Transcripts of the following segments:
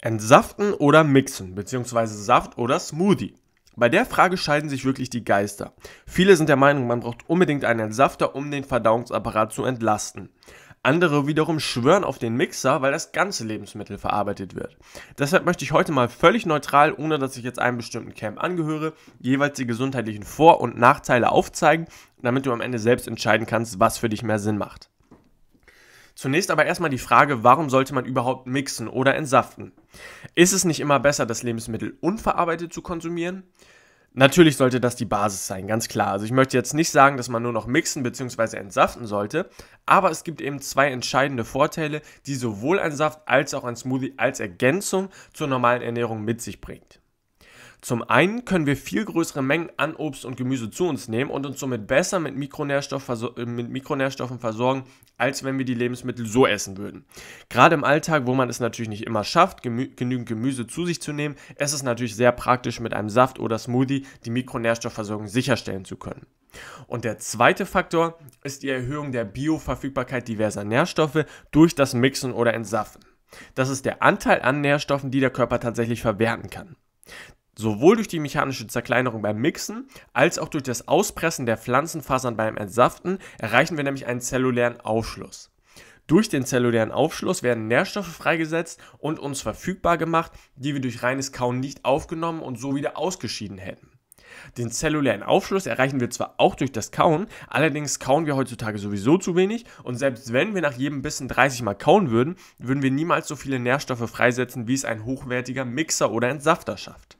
Entsaften oder mixen, beziehungsweise Saft oder Smoothie. Bei der Frage scheiden sich wirklich die Geister. Viele sind der Meinung, man braucht unbedingt einen Entsafter, um den Verdauungsapparat zu entlasten. Andere wiederum schwören auf den Mixer, weil das ganze Lebensmittel verarbeitet wird. Deshalb möchte ich heute mal völlig neutral, ohne dass ich jetzt einem bestimmten Camp angehöre, jeweils die gesundheitlichen Vor- und Nachteile aufzeigen, damit du am Ende selbst entscheiden kannst, was für dich mehr Sinn macht. Zunächst aber erstmal die Frage, warum sollte man überhaupt mixen oder entsaften? Ist es nicht immer besser, das Lebensmittel unverarbeitet zu konsumieren? Natürlich sollte das die Basis sein, ganz klar. Also ich möchte jetzt nicht sagen, dass man nur noch mixen bzw. entsaften sollte, aber es gibt eben zwei entscheidende Vorteile, die sowohl ein Saft als auch ein Smoothie als Ergänzung zur normalen Ernährung mit sich bringt. Zum einen können wir viel größere Mengen an Obst und Gemüse zu uns nehmen und uns somit besser mit, Mikronährstoff, äh, mit Mikronährstoffen versorgen, als wenn wir die Lebensmittel so essen würden. Gerade im Alltag, wo man es natürlich nicht immer schafft, gemü genügend Gemüse zu sich zu nehmen, ist es natürlich sehr praktisch, mit einem Saft oder Smoothie die Mikronährstoffversorgung sicherstellen zu können. Und der zweite Faktor ist die Erhöhung der Bioverfügbarkeit diverser Nährstoffe durch das Mixen oder Entsaften. Das ist der Anteil an Nährstoffen, die der Körper tatsächlich verwerten kann sowohl durch die mechanische Zerkleinerung beim Mixen als auch durch das Auspressen der Pflanzenfasern beim Entsaften erreichen wir nämlich einen zellulären Aufschluss. Durch den zellulären Aufschluss werden Nährstoffe freigesetzt und uns verfügbar gemacht, die wir durch reines Kauen nicht aufgenommen und so wieder ausgeschieden hätten. Den zellulären Aufschluss erreichen wir zwar auch durch das Kauen, allerdings kauen wir heutzutage sowieso zu wenig und selbst wenn wir nach jedem Bissen 30 Mal kauen würden, würden wir niemals so viele Nährstoffe freisetzen, wie es ein hochwertiger Mixer oder Entsafter schafft.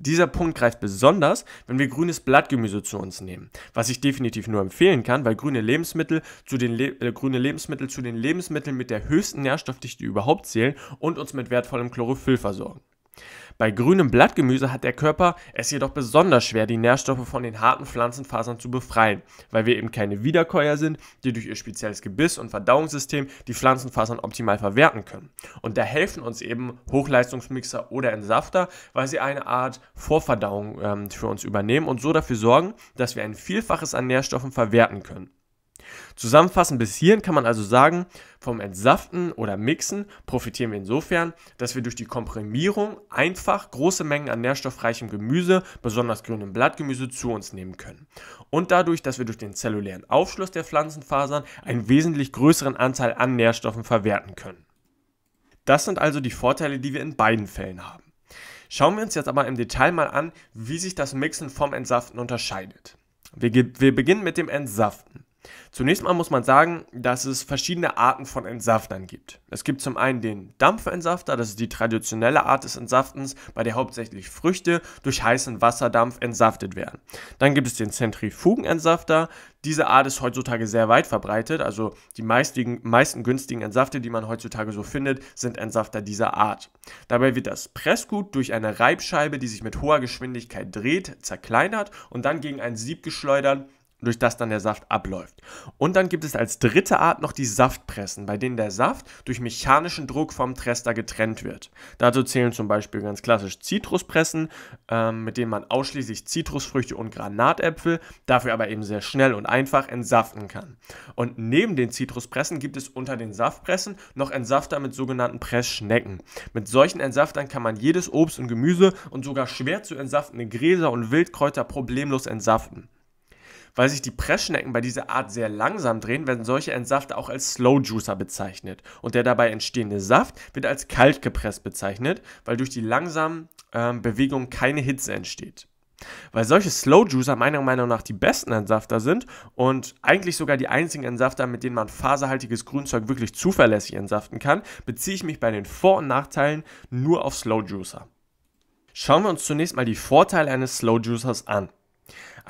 Dieser Punkt greift besonders, wenn wir grünes Blattgemüse zu uns nehmen, was ich definitiv nur empfehlen kann, weil grüne Lebensmittel zu den Le äh, grüne Lebensmittel zu den Lebensmitteln mit der höchsten Nährstoffdichte überhaupt zählen und uns mit wertvollem Chlorophyll versorgen. Bei grünem Blattgemüse hat der Körper es jedoch besonders schwer, die Nährstoffe von den harten Pflanzenfasern zu befreien, weil wir eben keine Wiederkäuer sind, die durch ihr spezielles Gebiss und Verdauungssystem die Pflanzenfasern optimal verwerten können. Und da helfen uns eben Hochleistungsmixer oder Entsafter, weil sie eine Art Vorverdauung ähm, für uns übernehmen und so dafür sorgen, dass wir ein Vielfaches an Nährstoffen verwerten können. Zusammenfassend bis hierhin kann man also sagen, vom Entsaften oder Mixen profitieren wir insofern, dass wir durch die Komprimierung einfach große Mengen an nährstoffreichem Gemüse, besonders grünem Blattgemüse, zu uns nehmen können. Und dadurch, dass wir durch den zellulären Aufschluss der Pflanzenfasern einen wesentlich größeren Anteil an Nährstoffen verwerten können. Das sind also die Vorteile, die wir in beiden Fällen haben. Schauen wir uns jetzt aber im Detail mal an, wie sich das Mixen vom Entsaften unterscheidet. Wir, wir beginnen mit dem Entsaften. Zunächst mal muss man sagen, dass es verschiedene Arten von Entsaftern gibt. Es gibt zum einen den Dampfentsafter, das ist die traditionelle Art des Entsaftens, bei der hauptsächlich Früchte durch heißen Wasserdampf entsaftet werden. Dann gibt es den Zentrifugenentsafter. Diese Art ist heutzutage sehr weit verbreitet, also die meisten, meisten günstigen Entsafte, die man heutzutage so findet, sind Entsafter dieser Art. Dabei wird das Pressgut durch eine Reibscheibe, die sich mit hoher Geschwindigkeit dreht, zerkleinert und dann gegen ein Sieb geschleudert durch das dann der Saft abläuft. Und dann gibt es als dritte Art noch die Saftpressen, bei denen der Saft durch mechanischen Druck vom Trester getrennt wird. Dazu zählen zum Beispiel ganz klassisch Zitruspressen, ähm, mit denen man ausschließlich Zitrusfrüchte und Granatäpfel, dafür aber eben sehr schnell und einfach entsaften kann. Und neben den Zitruspressen gibt es unter den Saftpressen noch Entsafter mit sogenannten Pressschnecken. Mit solchen Entsaftern kann man jedes Obst und Gemüse und sogar schwer zu entsaftende Gräser und Wildkräuter problemlos entsaften weil sich die Pressschnecken bei dieser Art sehr langsam drehen, werden solche Entsafter auch als Slow Juicer bezeichnet. Und der dabei entstehende Saft wird als kalt gepresst bezeichnet, weil durch die langsamen ähm, Bewegungen keine Hitze entsteht. Weil solche Slow Juicer meiner Meinung nach die besten Entsafter sind und eigentlich sogar die einzigen Entsafter, mit denen man faserhaltiges Grünzeug wirklich zuverlässig entsaften kann, beziehe ich mich bei den Vor- und Nachteilen nur auf Slow Juicer. Schauen wir uns zunächst mal die Vorteile eines Slow Juicers an.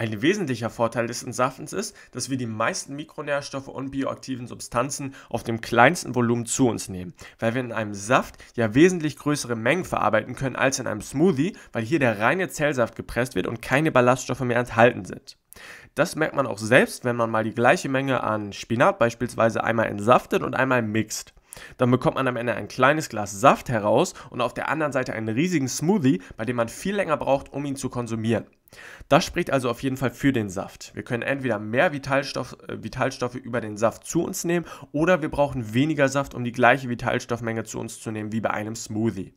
Ein wesentlicher Vorteil des Entsaftens ist, dass wir die meisten Mikronährstoffe und bioaktiven Substanzen auf dem kleinsten Volumen zu uns nehmen, weil wir in einem Saft ja wesentlich größere Mengen verarbeiten können als in einem Smoothie, weil hier der reine Zellsaft gepresst wird und keine Ballaststoffe mehr enthalten sind. Das merkt man auch selbst, wenn man mal die gleiche Menge an Spinat beispielsweise einmal entsaftet und einmal mixt. Dann bekommt man am Ende ein kleines Glas Saft heraus und auf der anderen Seite einen riesigen Smoothie, bei dem man viel länger braucht, um ihn zu konsumieren. Das spricht also auf jeden Fall für den Saft. Wir können entweder mehr Vitalstoff, äh, Vitalstoffe über den Saft zu uns nehmen oder wir brauchen weniger Saft, um die gleiche Vitalstoffmenge zu uns zu nehmen wie bei einem Smoothie.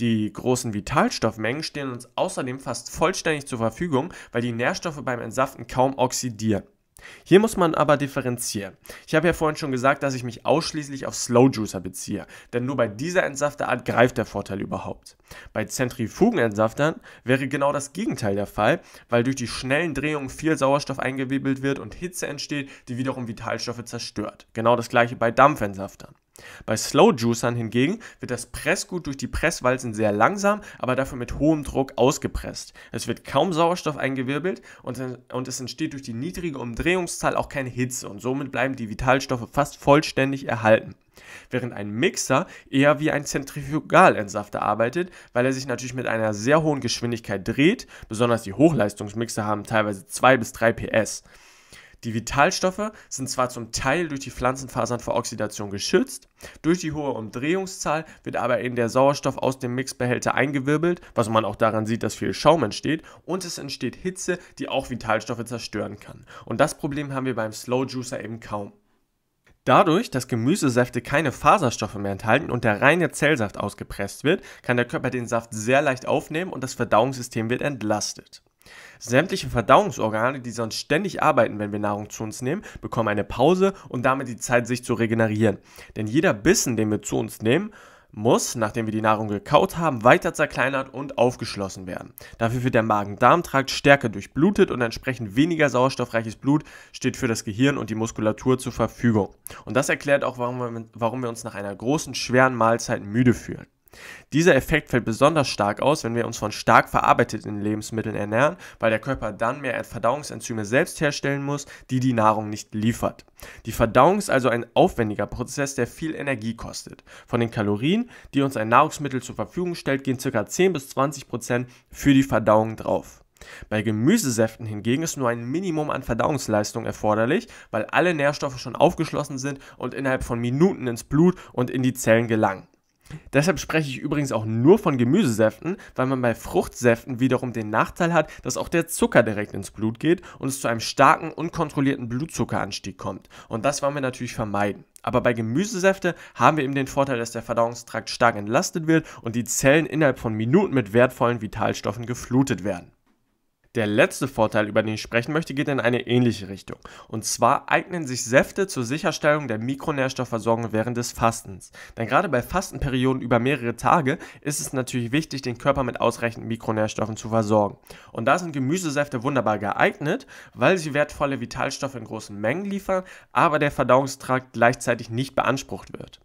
Die großen Vitalstoffmengen stehen uns außerdem fast vollständig zur Verfügung, weil die Nährstoffe beim Entsaften kaum oxidieren. Hier muss man aber differenzieren. Ich habe ja vorhin schon gesagt, dass ich mich ausschließlich auf Slow Juicer beziehe, denn nur bei dieser Entsafterart greift der Vorteil überhaupt. Bei Zentrifugenentsaftern wäre genau das Gegenteil der Fall, weil durch die schnellen Drehungen viel Sauerstoff eingewebelt wird und Hitze entsteht, die wiederum Vitalstoffe zerstört. Genau das gleiche bei Dampfentsaftern. Bei Slow Juicern hingegen wird das Pressgut durch die Presswalzen sehr langsam, aber dafür mit hohem Druck ausgepresst. Es wird kaum Sauerstoff eingewirbelt und, und es entsteht durch die niedrige Umdrehungszahl auch keine Hitze und somit bleiben die Vitalstoffe fast vollständig erhalten. Während ein Mixer eher wie ein Zentrifugalentsafter arbeitet, weil er sich natürlich mit einer sehr hohen Geschwindigkeit dreht, besonders die Hochleistungsmixer haben teilweise 2 bis 3 PS. Die Vitalstoffe sind zwar zum Teil durch die Pflanzenfasern vor Oxidation geschützt, durch die hohe Umdrehungszahl wird aber eben der Sauerstoff aus dem Mixbehälter eingewirbelt, was man auch daran sieht, dass viel Schaum entsteht, und es entsteht Hitze, die auch Vitalstoffe zerstören kann. Und das Problem haben wir beim Slow Juicer eben kaum. Dadurch, dass Gemüsesäfte keine Faserstoffe mehr enthalten und der reine Zellsaft ausgepresst wird, kann der Körper den Saft sehr leicht aufnehmen und das Verdauungssystem wird entlastet. Sämtliche Verdauungsorgane, die sonst ständig arbeiten, wenn wir Nahrung zu uns nehmen, bekommen eine Pause und damit die Zeit, sich zu regenerieren. Denn jeder Bissen, den wir zu uns nehmen, muss, nachdem wir die Nahrung gekaut haben, weiter zerkleinert und aufgeschlossen werden. Dafür wird der Magen-Darm-Trakt stärker durchblutet und entsprechend weniger sauerstoffreiches Blut steht für das Gehirn und die Muskulatur zur Verfügung. Und das erklärt auch, warum wir, warum wir uns nach einer großen, schweren Mahlzeit müde fühlen. Dieser Effekt fällt besonders stark aus, wenn wir uns von stark verarbeiteten Lebensmitteln ernähren, weil der Körper dann mehr Verdauungsenzyme selbst herstellen muss, die die Nahrung nicht liefert. Die Verdauung ist also ein aufwendiger Prozess, der viel Energie kostet. Von den Kalorien, die uns ein Nahrungsmittel zur Verfügung stellt, gehen ca. 10 bis 20 Prozent für die Verdauung drauf. Bei Gemüsesäften hingegen ist nur ein Minimum an Verdauungsleistung erforderlich, weil alle Nährstoffe schon aufgeschlossen sind und innerhalb von Minuten ins Blut und in die Zellen gelangen. Deshalb spreche ich übrigens auch nur von Gemüsesäften, weil man bei Fruchtsäften wiederum den Nachteil hat, dass auch der Zucker direkt ins Blut geht und es zu einem starken, unkontrollierten Blutzuckeranstieg kommt. Und das wollen wir natürlich vermeiden. Aber bei Gemüsesäfte haben wir eben den Vorteil, dass der Verdauungstrakt stark entlastet wird und die Zellen innerhalb von Minuten mit wertvollen Vitalstoffen geflutet werden. Der letzte Vorteil, über den ich sprechen möchte, geht in eine ähnliche Richtung. Und zwar eignen sich Säfte zur Sicherstellung der Mikronährstoffversorgung während des Fastens. Denn gerade bei Fastenperioden über mehrere Tage ist es natürlich wichtig, den Körper mit ausreichend Mikronährstoffen zu versorgen. Und da sind Gemüsesäfte wunderbar geeignet, weil sie wertvolle Vitalstoffe in großen Mengen liefern, aber der Verdauungstrakt gleichzeitig nicht beansprucht wird.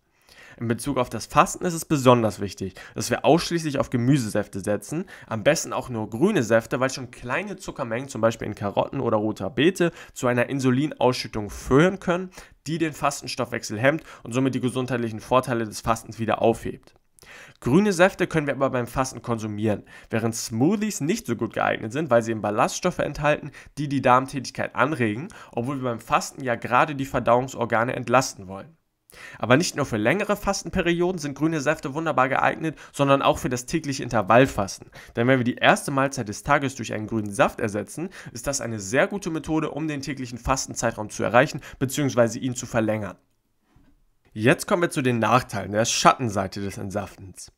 In Bezug auf das Fasten ist es besonders wichtig, dass wir ausschließlich auf Gemüsesäfte setzen, am besten auch nur grüne Säfte, weil schon kleine Zuckermengen, zum Beispiel in Karotten oder roter Beete, zu einer Insulinausschüttung führen können, die den Fastenstoffwechsel hemmt und somit die gesundheitlichen Vorteile des Fastens wieder aufhebt. Grüne Säfte können wir aber beim Fasten konsumieren, während Smoothies nicht so gut geeignet sind, weil sie eben Ballaststoffe enthalten, die die Darmtätigkeit anregen, obwohl wir beim Fasten ja gerade die Verdauungsorgane entlasten wollen. Aber nicht nur für längere Fastenperioden sind grüne Säfte wunderbar geeignet, sondern auch für das tägliche Intervallfasten. Denn wenn wir die erste Mahlzeit des Tages durch einen grünen Saft ersetzen, ist das eine sehr gute Methode, um den täglichen Fastenzeitraum zu erreichen bzw. ihn zu verlängern. Jetzt kommen wir zu den Nachteilen der Schattenseite des Entsaftens.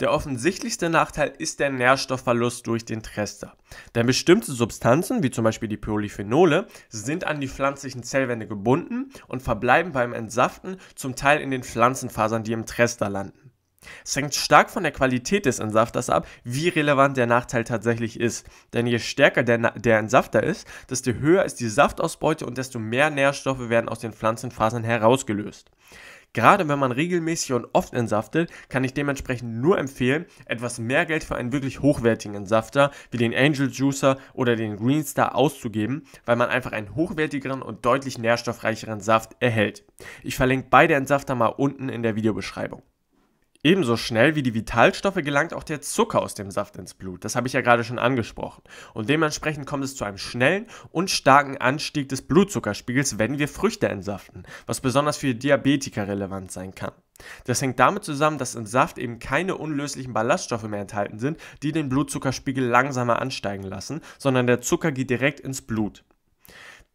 Der offensichtlichste Nachteil ist der Nährstoffverlust durch den Trester. Denn bestimmte Substanzen, wie zum Beispiel die Polyphenole, sind an die pflanzlichen Zellwände gebunden und verbleiben beim Entsaften zum Teil in den Pflanzenfasern, die im Trester landen. Es hängt stark von der Qualität des Entsafters ab, wie relevant der Nachteil tatsächlich ist. Denn je stärker der, der Entsafter ist, desto höher ist die Saftausbeute und desto mehr Nährstoffe werden aus den Pflanzenfasern herausgelöst. Gerade wenn man regelmäßig und oft entsaftet, kann ich dementsprechend nur empfehlen, etwas mehr Geld für einen wirklich hochwertigen Entsafter wie den Angel Juicer oder den Green Star auszugeben, weil man einfach einen hochwertigeren und deutlich nährstoffreicheren Saft erhält. Ich verlinke beide Entsafter mal unten in der Videobeschreibung. Ebenso schnell wie die Vitalstoffe gelangt auch der Zucker aus dem Saft ins Blut, das habe ich ja gerade schon angesprochen. Und dementsprechend kommt es zu einem schnellen und starken Anstieg des Blutzuckerspiegels, wenn wir Früchte entsaften, was besonders für Diabetiker relevant sein kann. Das hängt damit zusammen, dass im Saft eben keine unlöslichen Ballaststoffe mehr enthalten sind, die den Blutzuckerspiegel langsamer ansteigen lassen, sondern der Zucker geht direkt ins Blut.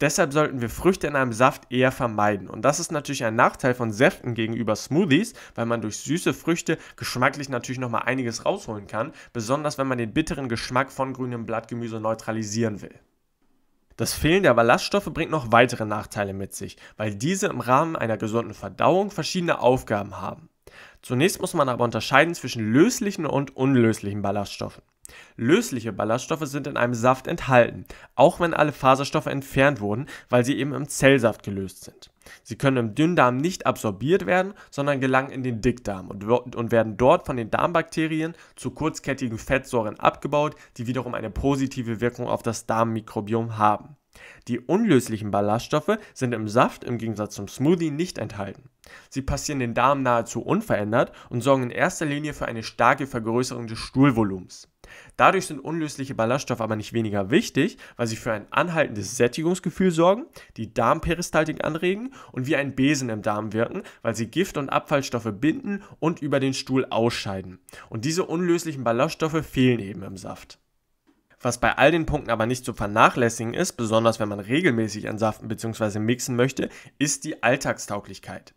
Deshalb sollten wir Früchte in einem Saft eher vermeiden. Und das ist natürlich ein Nachteil von Säften gegenüber Smoothies, weil man durch süße Früchte geschmacklich natürlich nochmal einiges rausholen kann, besonders wenn man den bitteren Geschmack von grünem Blattgemüse neutralisieren will. Das Fehlen der Ballaststoffe bringt noch weitere Nachteile mit sich, weil diese im Rahmen einer gesunden Verdauung verschiedene Aufgaben haben. Zunächst muss man aber unterscheiden zwischen löslichen und unlöslichen Ballaststoffen. Lösliche Ballaststoffe sind in einem Saft enthalten, auch wenn alle Faserstoffe entfernt wurden, weil sie eben im Zellsaft gelöst sind. Sie können im Dünndarm nicht absorbiert werden, sondern gelangen in den Dickdarm und, und werden dort von den Darmbakterien zu kurzkettigen Fettsäuren abgebaut, die wiederum eine positive Wirkung auf das Darmmikrobiom haben. Die unlöslichen Ballaststoffe sind im Saft im Gegensatz zum Smoothie nicht enthalten. Sie passieren den Darm nahezu unverändert und sorgen in erster Linie für eine starke Vergrößerung des Stuhlvolumens. Dadurch sind unlösliche Ballaststoffe aber nicht weniger wichtig, weil sie für ein anhaltendes Sättigungsgefühl sorgen, die Darmperistaltik anregen und wie ein Besen im Darm wirken, weil sie Gift- und Abfallstoffe binden und über den Stuhl ausscheiden. Und diese unlöslichen Ballaststoffe fehlen eben im Saft. Was bei all den Punkten aber nicht zu vernachlässigen ist, besonders wenn man regelmäßig ansaften bzw. mixen möchte, ist die Alltagstauglichkeit.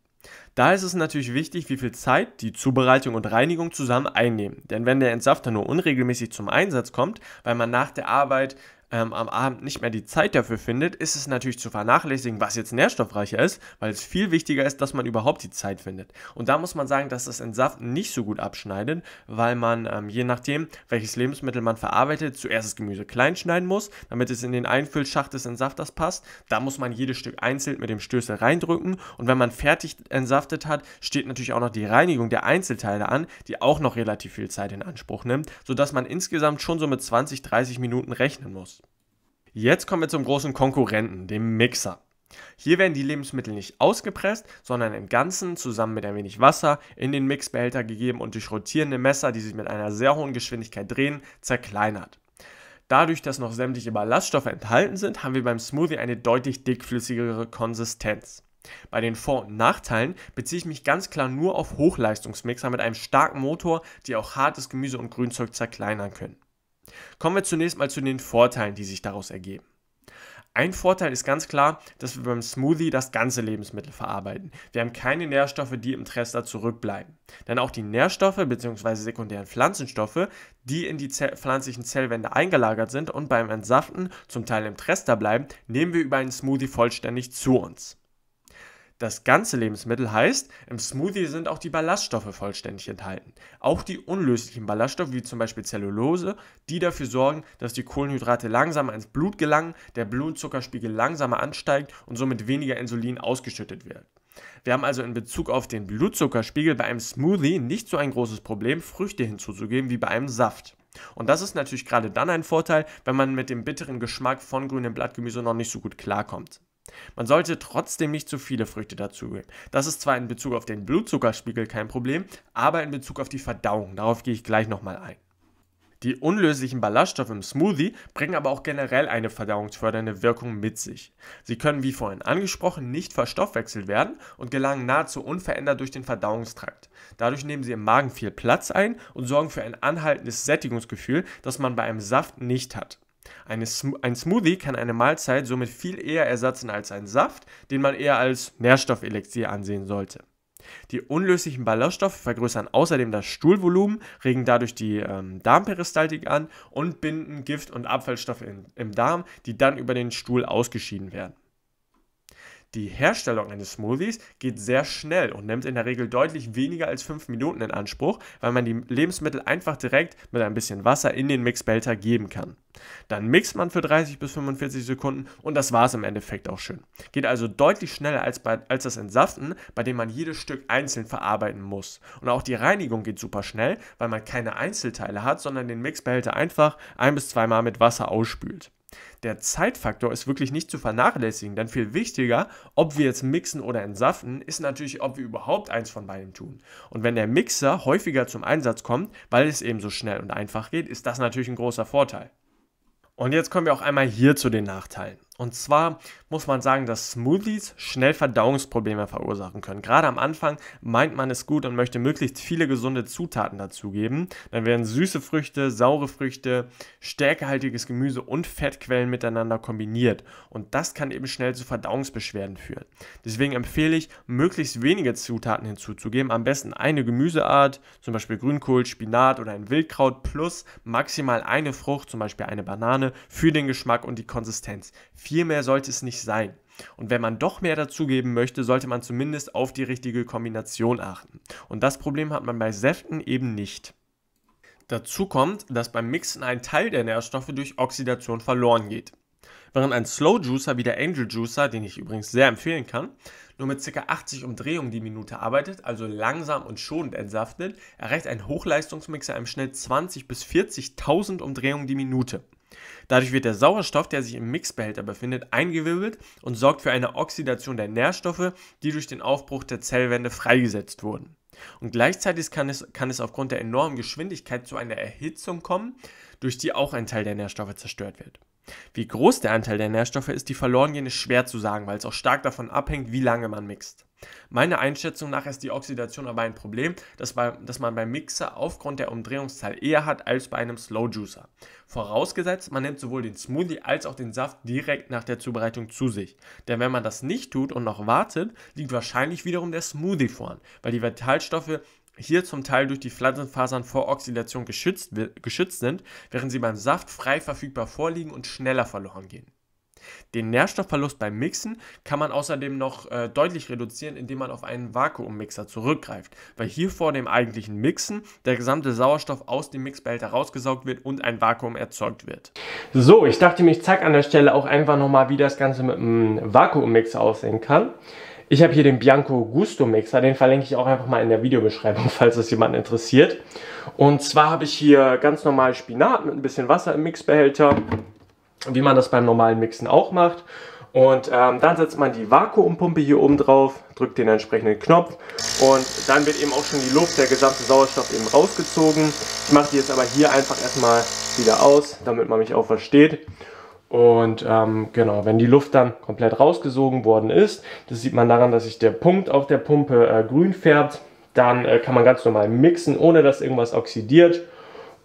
Da ist es natürlich wichtig, wie viel Zeit die Zubereitung und Reinigung zusammen einnehmen. Denn wenn der Entsafter nur unregelmäßig zum Einsatz kommt, weil man nach der Arbeit ähm, am Abend nicht mehr die Zeit dafür findet, ist es natürlich zu vernachlässigen, was jetzt nährstoffreicher ist, weil es viel wichtiger ist, dass man überhaupt die Zeit findet. Und da muss man sagen, dass das Entsaften nicht so gut abschneidet, weil man ähm, je nachdem, welches Lebensmittel man verarbeitet, zuerst das Gemüse klein schneiden muss, damit es in den Einfüllschacht des Entsafters passt. Da muss man jedes Stück einzeln mit dem Stößel reindrücken und wenn man fertig entsaftet hat, steht natürlich auch noch die Reinigung der Einzelteile an, die auch noch relativ viel Zeit in Anspruch nimmt, sodass man insgesamt schon so mit 20, 30 Minuten rechnen muss. Jetzt kommen wir zum großen Konkurrenten, dem Mixer. Hier werden die Lebensmittel nicht ausgepresst, sondern im Ganzen zusammen mit ein wenig Wasser in den Mixbehälter gegeben und durch rotierende Messer, die sich mit einer sehr hohen Geschwindigkeit drehen, zerkleinert. Dadurch, dass noch sämtliche Ballaststoffe enthalten sind, haben wir beim Smoothie eine deutlich dickflüssigere Konsistenz. Bei den Vor- und Nachteilen beziehe ich mich ganz klar nur auf Hochleistungsmixer mit einem starken Motor, die auch hartes Gemüse und Grünzeug zerkleinern können. Kommen wir zunächst mal zu den Vorteilen, die sich daraus ergeben. Ein Vorteil ist ganz klar, dass wir beim Smoothie das ganze Lebensmittel verarbeiten. Wir haben keine Nährstoffe, die im Trester zurückbleiben. Denn auch die Nährstoffe bzw. sekundären Pflanzenstoffe, die in die pflanzlichen Zellwände eingelagert sind und beim Entsaften zum Teil im Trester bleiben, nehmen wir über einen Smoothie vollständig zu uns. Das ganze Lebensmittel heißt, im Smoothie sind auch die Ballaststoffe vollständig enthalten. Auch die unlöslichen Ballaststoffe, wie zum Beispiel Zellulose, die dafür sorgen, dass die Kohlenhydrate langsamer ins Blut gelangen, der Blutzuckerspiegel langsamer ansteigt und somit weniger Insulin ausgeschüttet wird. Wir haben also in Bezug auf den Blutzuckerspiegel bei einem Smoothie nicht so ein großes Problem, Früchte hinzuzugeben wie bei einem Saft. Und das ist natürlich gerade dann ein Vorteil, wenn man mit dem bitteren Geschmack von grünem Blattgemüse noch nicht so gut klarkommt. Man sollte trotzdem nicht zu viele Früchte dazugeben. Das ist zwar in Bezug auf den Blutzuckerspiegel kein Problem, aber in Bezug auf die Verdauung. Darauf gehe ich gleich nochmal ein. Die unlöslichen Ballaststoffe im Smoothie bringen aber auch generell eine verdauungsfördernde Wirkung mit sich. Sie können, wie vorhin angesprochen, nicht verstoffwechselt werden und gelangen nahezu unverändert durch den Verdauungstrakt. Dadurch nehmen sie im Magen viel Platz ein und sorgen für ein anhaltendes Sättigungsgefühl, das man bei einem Saft nicht hat. Eine, ein Smoothie kann eine Mahlzeit somit viel eher ersetzen als ein Saft, den man eher als Nährstoffelixier ansehen sollte. Die unlöslichen Ballaststoffe vergrößern außerdem das Stuhlvolumen, regen dadurch die ähm, Darmperistaltik an und binden Gift und Abfallstoffe in, im Darm, die dann über den Stuhl ausgeschieden werden. Die Herstellung eines Smoothies geht sehr schnell und nimmt in der Regel deutlich weniger als 5 Minuten in Anspruch, weil man die Lebensmittel einfach direkt mit ein bisschen Wasser in den Mixbehälter geben kann. Dann mixt man für 30 bis 45 Sekunden und das war es im Endeffekt auch schön. Geht also deutlich schneller als, bei, als das Entsaften, bei dem man jedes Stück einzeln verarbeiten muss. Und auch die Reinigung geht super schnell, weil man keine Einzelteile hat, sondern den Mixbehälter einfach ein bis zweimal mit Wasser ausspült. Der Zeitfaktor ist wirklich nicht zu vernachlässigen, denn viel wichtiger, ob wir jetzt mixen oder entsaften, ist natürlich, ob wir überhaupt eins von beiden tun. Und wenn der Mixer häufiger zum Einsatz kommt, weil es eben so schnell und einfach geht, ist das natürlich ein großer Vorteil. Und jetzt kommen wir auch einmal hier zu den Nachteilen. Und zwar muss man sagen, dass Smoothies schnell Verdauungsprobleme verursachen können. Gerade am Anfang meint man es gut und möchte möglichst viele gesunde Zutaten dazugeben. Dann werden süße Früchte, saure Früchte, stärkehaltiges Gemüse und Fettquellen miteinander kombiniert. Und das kann eben schnell zu Verdauungsbeschwerden führen. Deswegen empfehle ich, möglichst wenige Zutaten hinzuzugeben. Am besten eine Gemüseart, zum Beispiel Grünkohl, Spinat oder ein Wildkraut, plus maximal eine Frucht, zum Beispiel eine Banane, für den Geschmack und die Konsistenz. Viel mehr sollte es nicht sein. Und wenn man doch mehr dazugeben möchte, sollte man zumindest auf die richtige Kombination achten. Und das Problem hat man bei Säften eben nicht. Dazu kommt, dass beim Mixen ein Teil der Nährstoffe durch Oxidation verloren geht. Während ein Slow Juicer wie der Angel Juicer, den ich übrigens sehr empfehlen kann, nur mit ca. 80 Umdrehungen die Minute arbeitet, also langsam und schonend entsaftet, erreicht ein Hochleistungsmixer im Schnitt 20.000 bis 40.000 Umdrehungen die Minute. Dadurch wird der Sauerstoff, der sich im Mixbehälter befindet, eingewirbelt und sorgt für eine Oxidation der Nährstoffe, die durch den Aufbruch der Zellwände freigesetzt wurden. Und gleichzeitig kann es, kann es aufgrund der enormen Geschwindigkeit zu einer Erhitzung kommen, durch die auch ein Teil der Nährstoffe zerstört wird. Wie groß der Anteil der Nährstoffe ist, die verloren gehen, ist schwer zu sagen, weil es auch stark davon abhängt, wie lange man mixt. Meiner Einschätzung nach ist die Oxidation aber ein Problem, das, bei, das man beim Mixer aufgrund der Umdrehungszahl eher hat als bei einem Slow Juicer. Vorausgesetzt, man nimmt sowohl den Smoothie als auch den Saft direkt nach der Zubereitung zu sich. Denn wenn man das nicht tut und noch wartet, liegt wahrscheinlich wiederum der Smoothie vorn, weil die Vitalstoffe hier zum Teil durch die Pflanzenfasern vor Oxidation geschützt, geschützt sind, während sie beim Saft frei verfügbar vorliegen und schneller verloren gehen. Den Nährstoffverlust beim Mixen kann man außerdem noch äh, deutlich reduzieren, indem man auf einen Vakuummixer zurückgreift, weil hier vor dem eigentlichen Mixen der gesamte Sauerstoff aus dem Mixbehälter rausgesaugt wird und ein Vakuum erzeugt wird. So, ich dachte mir, ich zeige an der Stelle auch einfach nochmal, wie das Ganze mit einem Vakuummixer aussehen kann. Ich habe hier den Bianco Gusto Mixer, den verlinke ich auch einfach mal in der Videobeschreibung, falls es jemanden interessiert. Und zwar habe ich hier ganz normal Spinat mit ein bisschen Wasser im Mixbehälter, wie man das beim normalen Mixen auch macht. Und ähm, dann setzt man die Vakuumpumpe hier oben drauf, drückt den entsprechenden Knopf und dann wird eben auch schon die Luft, der gesamte Sauerstoff eben rausgezogen. Ich mache die jetzt aber hier einfach erstmal wieder aus, damit man mich auch versteht. Und ähm, genau, wenn die Luft dann komplett rausgesogen worden ist, das sieht man daran, dass sich der Punkt auf der Pumpe äh, grün färbt, dann äh, kann man ganz normal mixen, ohne dass irgendwas oxidiert.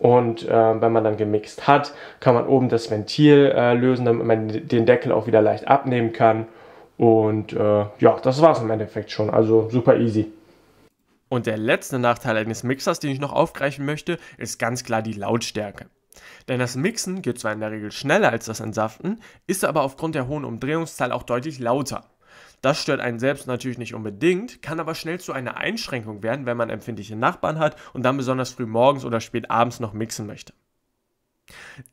Und äh, wenn man dann gemixt hat, kann man oben das Ventil äh, lösen, damit man den Deckel auch wieder leicht abnehmen kann. Und äh, ja, das war es im Endeffekt schon. Also super easy. Und der letzte Nachteil eines Mixers, den ich noch aufgreifen möchte, ist ganz klar die Lautstärke. Denn das Mixen geht zwar in der Regel schneller als das Entsaften, ist aber aufgrund der hohen Umdrehungszahl auch deutlich lauter. Das stört einen selbst natürlich nicht unbedingt, kann aber schnell zu einer Einschränkung werden, wenn man empfindliche Nachbarn hat und dann besonders früh morgens oder spät abends noch mixen möchte.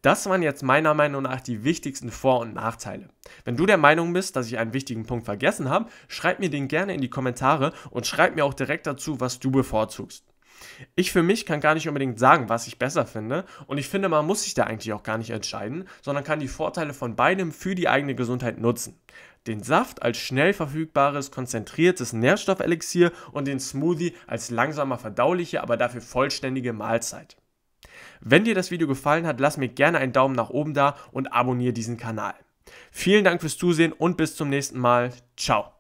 Das waren jetzt meiner Meinung nach die wichtigsten Vor- und Nachteile. Wenn du der Meinung bist, dass ich einen wichtigen Punkt vergessen habe, schreib mir den gerne in die Kommentare und schreib mir auch direkt dazu, was du bevorzugst. Ich für mich kann gar nicht unbedingt sagen, was ich besser finde und ich finde, man muss sich da eigentlich auch gar nicht entscheiden, sondern kann die Vorteile von beidem für die eigene Gesundheit nutzen den Saft als schnell verfügbares, konzentriertes Nährstoffelixier und den Smoothie als langsamer verdauliche, aber dafür vollständige Mahlzeit. Wenn dir das Video gefallen hat, lass mir gerne einen Daumen nach oben da und abonniere diesen Kanal. Vielen Dank fürs Zusehen und bis zum nächsten Mal. Ciao.